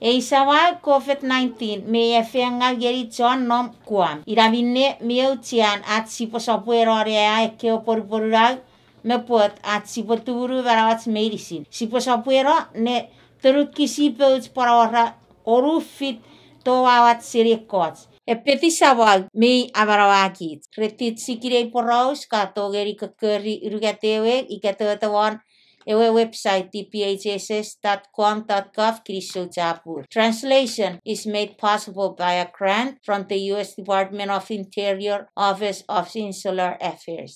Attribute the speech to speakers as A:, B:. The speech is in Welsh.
A: Eisawa COVID-19 me efenga geri chon nom kuam. Iravine meu chian at sipo sapuero area eke oporporurag me pot at sipo tuburu barawats medicine. Sipo sapuero ne terut kisi peuts parawara oru fit to awat sirikots. Επέτη σαβάλ μη αβαραβάκι. Κρετή τσίκυρε υπορώους κατόγερη κακέρι ρουγατεύε ή κατώταβαν ewe website tphss.com.gov Kirishchapur. Translation is made possible by a grant from the U.S. Department of Interior Office of Insular Affairs.